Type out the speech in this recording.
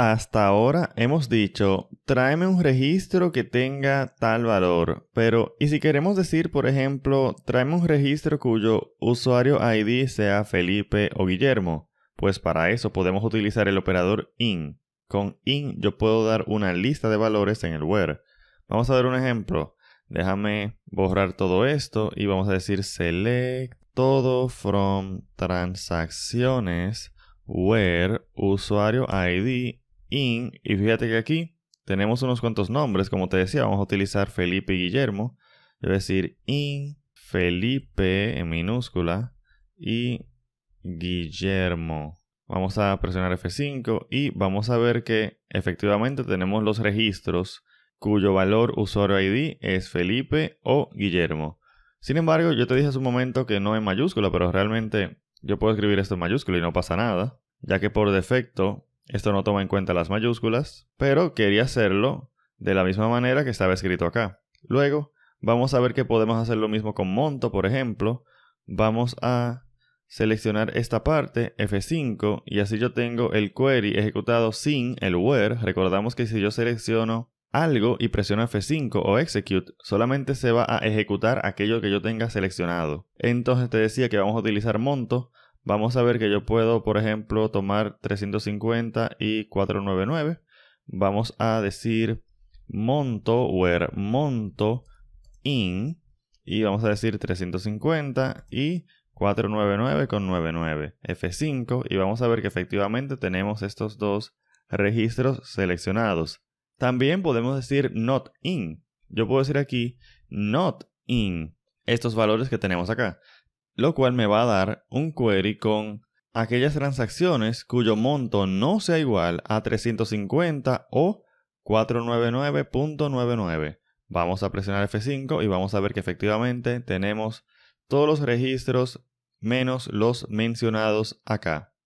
Hasta ahora hemos dicho, tráeme un registro que tenga tal valor, pero ¿y si queremos decir, por ejemplo, tráeme un registro cuyo usuario ID sea Felipe o Guillermo? Pues para eso podemos utilizar el operador in. Con in yo puedo dar una lista de valores en el where. Vamos a ver un ejemplo. Déjame borrar todo esto y vamos a decir select todo from transacciones where usuario ID in, y fíjate que aquí tenemos unos cuantos nombres, como te decía, vamos a utilizar Felipe y Guillermo. es decir in Felipe en minúscula y Guillermo. Vamos a presionar F5 y vamos a ver que efectivamente tenemos los registros cuyo valor usuario ID es Felipe o Guillermo. Sin embargo, yo te dije hace un momento que no en mayúscula, pero realmente yo puedo escribir esto en mayúscula y no pasa nada, ya que por defecto esto no toma en cuenta las mayúsculas, pero quería hacerlo de la misma manera que estaba escrito acá. Luego, vamos a ver que podemos hacer lo mismo con monto, por ejemplo. Vamos a seleccionar esta parte, F5, y así yo tengo el query ejecutado sin el where. Recordamos que si yo selecciono algo y presiono F5 o Execute, solamente se va a ejecutar aquello que yo tenga seleccionado. Entonces te decía que vamos a utilizar monto vamos a ver que yo puedo, por ejemplo, tomar 350 y 499. Vamos a decir monto, where monto in, y vamos a decir 350 y 499 con 99, F5, y vamos a ver que efectivamente tenemos estos dos registros seleccionados. También podemos decir not in. Yo puedo decir aquí not in estos valores que tenemos acá lo cual me va a dar un query con aquellas transacciones cuyo monto no sea igual a 350 o 499.99. Vamos a presionar F5 y vamos a ver que efectivamente tenemos todos los registros menos los mencionados acá.